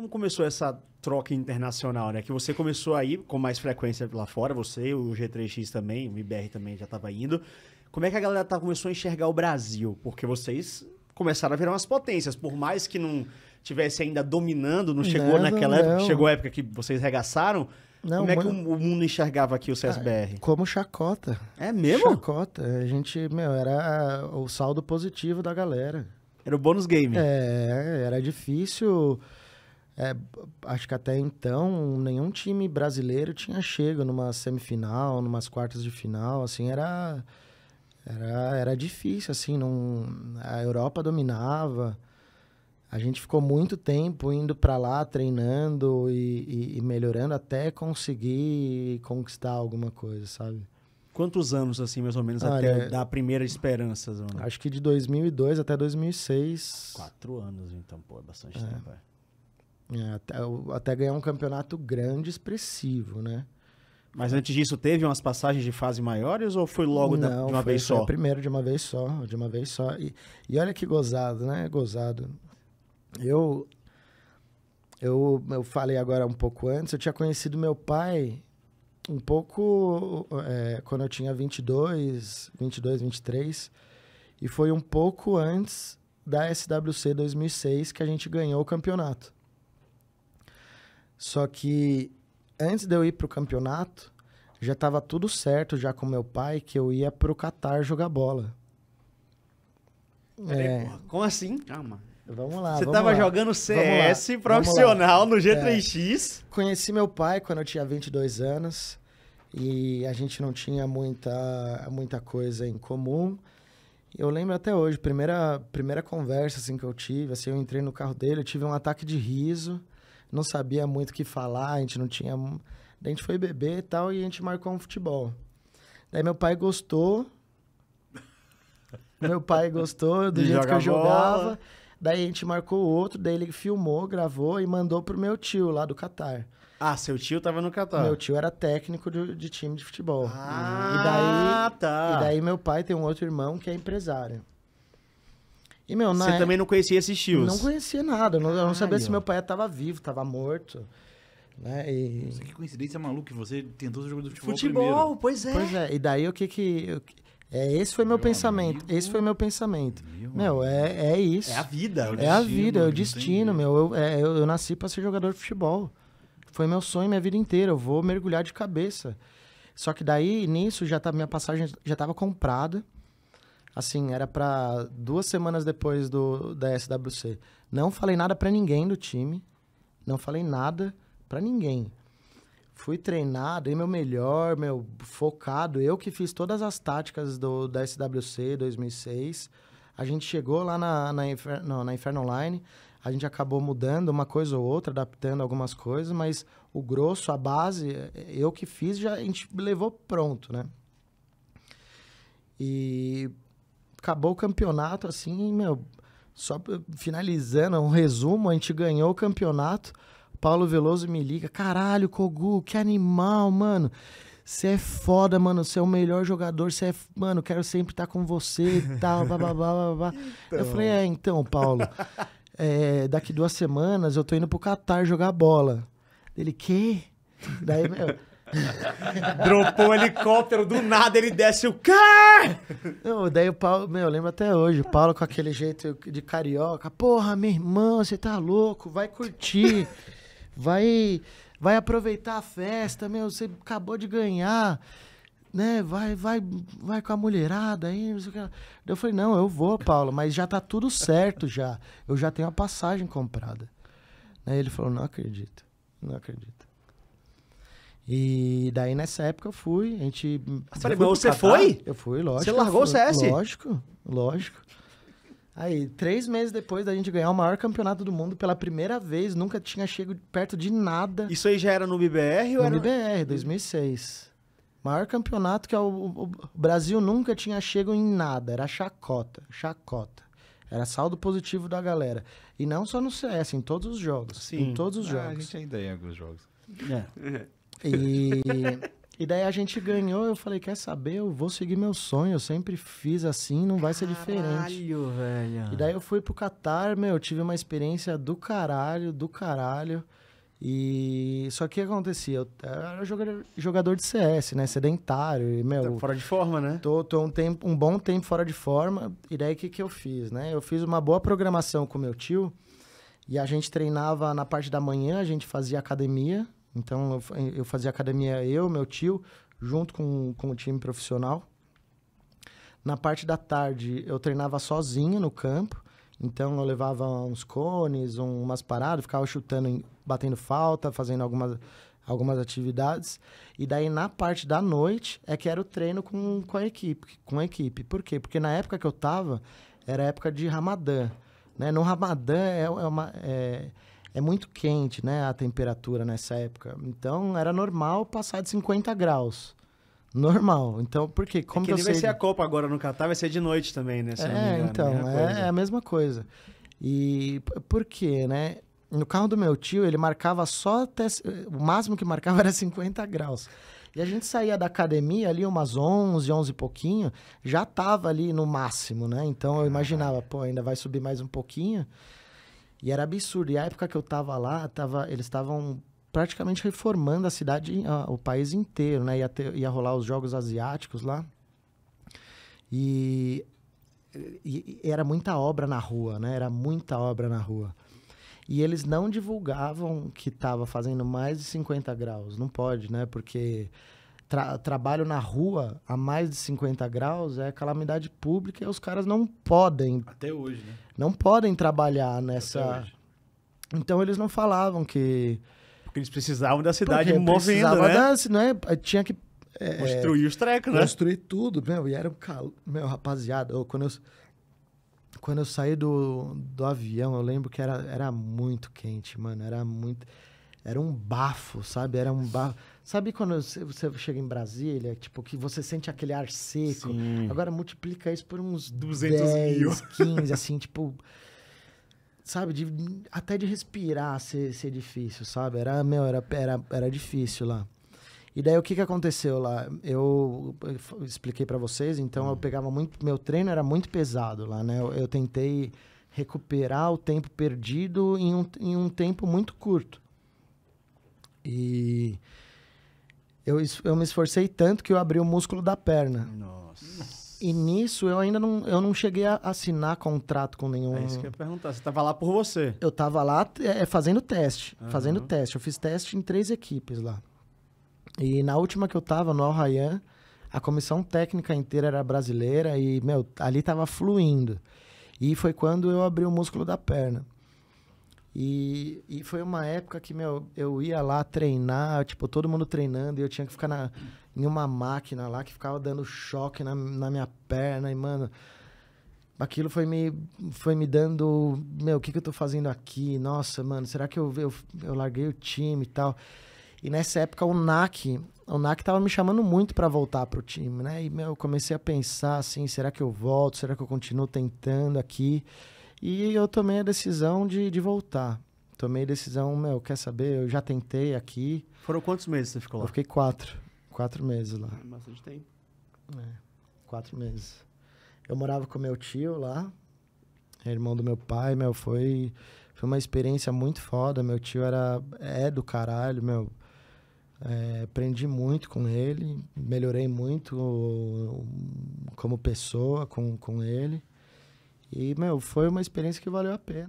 Como começou essa troca internacional, né? Que você começou aí com mais frequência lá fora, você, o G3X também, o IBR também já estava indo. Como é que a galera tá, começou a enxergar o Brasil? Porque vocês começaram a virar umas potências, por mais que não tivesse ainda dominando, não chegou não, naquela não, época, chegou a época que vocês regaçaram. Não, como é que mano... o mundo enxergava aqui o ah, CSBR? Como chacota. É mesmo? Chacota. A gente, meu, era o saldo positivo da galera. Era o bônus game. É, era difícil é, acho que até então nenhum time brasileiro tinha chego numa semifinal, numas quartas de final, assim, era era, era difícil, assim, não, a Europa dominava. A gente ficou muito tempo indo para lá, treinando e, e, e, melhorando até conseguir conquistar alguma coisa, sabe? Quantos anos, assim, mais ou menos, ah, até é... a primeira esperança? Zona? Acho que de 2002 até 2006. Quatro anos, então, pô, é bastante é. tempo, é. É, até, até, ganhar um campeonato grande, expressivo, né? Mas antes disso, teve umas passagens de fase maiores ou foi logo Não, da, de uma foi, vez só? primeiro de uma vez só, de uma vez só. E, e olha que gozado, né? Gozado. Eu, eu, eu falei agora um pouco antes, eu tinha conhecido meu pai um pouco é, quando eu tinha 22, 22, 23, e foi um pouco antes da SWC 2006 que a gente ganhou o campeonato. Só que antes de eu ir pro campeonato, já tava tudo certo já com meu pai que eu ia pro Catar jogar bola. Peraí, é... porra, como assim? Calma. Vamos lá. Você vamos tava lá. jogando CS profissional no G3X? É. Conheci meu pai quando eu tinha 22 anos e a gente não tinha muita, muita coisa em comum. Eu lembro até hoje, primeira, primeira conversa assim, que eu tive, assim, eu entrei no carro dele, eu tive um ataque de riso não sabia muito o que falar, a gente não tinha. A gente foi beber e tal, e a gente marcou um futebol. Daí meu pai gostou. meu pai gostou do jeito que eu jogava. Daí a gente marcou outro, daí ele filmou, gravou e mandou pro meu tio lá do Catar. Ah, seu tio tava no Catar. Meu tio era técnico de, de time de futebol. Ah, e daí, tá. E daí meu pai tem um outro irmão que é empresário. E, meu, Você também não conhecia esses tios? Não conhecia nada. Eu não, não sabia se meu pai estava vivo, estava morto. Né? E... Nossa, que coincidência maluca. Você tentou jogar do futebol, futebol primeiro. pois é. Pois é. E daí o que que... Eu... É, esse foi meu, meu pensamento. Amigo. Esse foi meu pensamento. Meu, meu é, é isso. É a vida. É, é destino, a vida, é o destino, meu. Eu, é, eu, eu nasci para ser jogador de futebol. Foi meu sonho minha vida inteira. Eu vou mergulhar de cabeça. Só que daí, nisso, já tá, minha passagem já estava comprada. Assim, era para duas semanas depois do da SWC. Não falei nada para ninguém do time. Não falei nada para ninguém. Fui treinado, dei meu melhor, meu focado. Eu que fiz todas as táticas do, da SWC 2006. A gente chegou lá na, na, Infer, não, na Inferno Online. A gente acabou mudando uma coisa ou outra, adaptando algumas coisas, mas o grosso, a base, eu que fiz, já a gente levou pronto, né? E acabou o campeonato, assim, meu, só finalizando, um resumo, a gente ganhou o campeonato. Paulo Veloso me liga, caralho, Kogu, que animal, mano. Você é foda, mano. Você é o melhor jogador. Você é. Mano, quero sempre estar tá com você e tal. Blá, blá, blá, blá, então... Eu falei, é, então, Paulo. É, daqui duas semanas eu tô indo pro Catar jogar bola. Ele, que? Daí, meu. Dropou um helicóptero, do nada ele desce o quê? Não, daí o Paulo, meu, eu lembro até hoje, o Paulo com aquele jeito de carioca, porra, meu irmão, você tá louco, vai curtir, vai, vai aproveitar a festa, meu, você acabou de ganhar, né? Vai, vai, vai com a mulherada aí, não sei o que. Eu falei, não, eu vou, Paulo, mas já tá tudo certo já. Eu já tenho a passagem comprada. Aí ele falou, não acredito, não acredito. E daí nessa época eu fui, a gente. você foi? Eu fui, lógico. Você largou fui, o CS? Lógico, lógico. Aí, três meses depois da gente ganhar o maior campeonato do mundo pela primeira vez, nunca tinha chego perto de nada. Isso aí já era no BBR ou no era? No BBR, 2006. Maior campeonato que é o, o, Brasil nunca tinha chego em nada, era chacota, chacota. Era saldo positivo da galera. E não só no CS, em todos os jogos. Sim. Em todos os ah, jogos. A gente ainda em alguns jogos. É. é. E, e daí a gente ganhou, eu falei, quer saber? Eu vou seguir meu sonho, eu sempre fiz assim, não vai caralho, ser diferente. Caralho, velho. E daí eu fui pro Catar, meu, eu tive uma experiência do caralho, do caralho. E só que acontecia, eu era jogador, jogador de CS, né, sedentário, e, meu, tá fora de forma, né? Tô, tô um tempo, um bom tempo fora de forma. E daí o que que eu fiz, né? Eu fiz uma boa programação com meu tio. E a gente treinava na parte da manhã, a gente fazia academia, então eu, eu fazia academia eu, meu tio, junto com, com o time profissional. Na parte da tarde eu treinava sozinho no campo. Então eu levava uns cones, um, umas paradas, ficava chutando, batendo falta, fazendo algumas, algumas atividades. E daí na parte da noite é que era o treino com, com a equipe, com a equipe. Por quê? Porque na época que eu tava era época de Ramadã, né? No Ramadã é, é uma é, é muito quente, né, a temperatura nessa época. Então era normal passar de 50 graus. Normal. Então, por quê? Como é que nem vai ser a Copa agora no Catar, vai ser de noite também, né? Se é, né? então, é, é a mesma coisa. E por quê, né? No carro do meu tio, ele marcava só até. Eh, o máximo que marcava era 50 graus. E a gente saía da academia ali umas 11, 11 e pouquinho, já tava ali no máximo, né? Então eu ah. imaginava, pô, ainda vai subir mais um pouquinho. E era absurdo. E a época que eu tava lá, tava, eles estavam praticamente reformando a cidade, o país inteiro, né? Ia, ter, ia rolar os Jogos Asiáticos lá. E, e, e, era muita obra na rua, né? Era muita obra na rua. E eles não divulgavam que tava fazendo mais de 50 graus. Não pode, né? Porque tra trabalho na rua a mais de 50 graus é calamidade pública e os caras não podem. Até hoje, né? Não podem trabalhar nessa. Então eles não falavam que. Porque eles precisavam da cidade movendo, né? né? Tinha que. É, construir os trecos, né? Construir tudo, meu. E era um calor. Meu, rapaziada, eu, quando eu. Quando eu saí do, do avião, eu lembro que era, era muito quente, mano. Era muito era um bafo, sabe? Era um bafo. Sabe quando você chega em Brasília, tipo, que você sente aquele ar seco? Sim. Agora multiplica isso por uns 200 10, mil. 15, assim, tipo. Sabe, de, até de respirar ser, ser difícil, sabe? Era, meu, era, era, era difícil lá. E daí o que, que aconteceu lá? Eu, eu expliquei para vocês, então eu hum. pegava muito. Meu treino era muito pesado lá, né? Eu, eu tentei recuperar o tempo perdido em um, em um tempo muito curto. E eu, eu me esforcei tanto que eu abri o músculo da perna. Nossa. E nisso eu ainda não, eu não cheguei a assinar contrato com nenhum. É isso que eu ia perguntar. Você estava lá por você? Eu estava lá é, fazendo teste. Uhum. Fazendo teste. Eu fiz teste em três equipes lá. E na última que eu estava, no Al a comissão técnica inteira era brasileira e, meu, ali estava fluindo. E foi quando eu abri o músculo da perna. E, e foi uma época que, meu, eu ia lá treinar, tipo, todo mundo treinando, e eu tinha que ficar na, em uma máquina lá que ficava dando choque na, na minha perna, e, mano, aquilo foi me, foi me dando, meu, o que, que eu tô fazendo aqui? Nossa, mano, será que eu, eu, eu larguei o time e tal? E nessa época o NAC, o NAC tava me chamando muito para voltar pro time, né? E, meu, eu comecei a pensar assim, será que eu volto? Será que eu continuo tentando aqui? E eu tomei a decisão de, de voltar. Tomei a decisão, meu, quer saber? Eu já tentei aqui. Foram quantos meses você ficou lá? Eu fiquei quatro. Quatro meses lá. É bastante tempo. É, quatro meses. Eu morava com meu tio lá, irmão do meu pai, meu, foi, foi uma experiência muito foda. Meu tio era, é do caralho, meu. É, aprendi muito com ele, melhorei muito como pessoa com, com ele. E, meu, foi uma experiência que valeu a pena.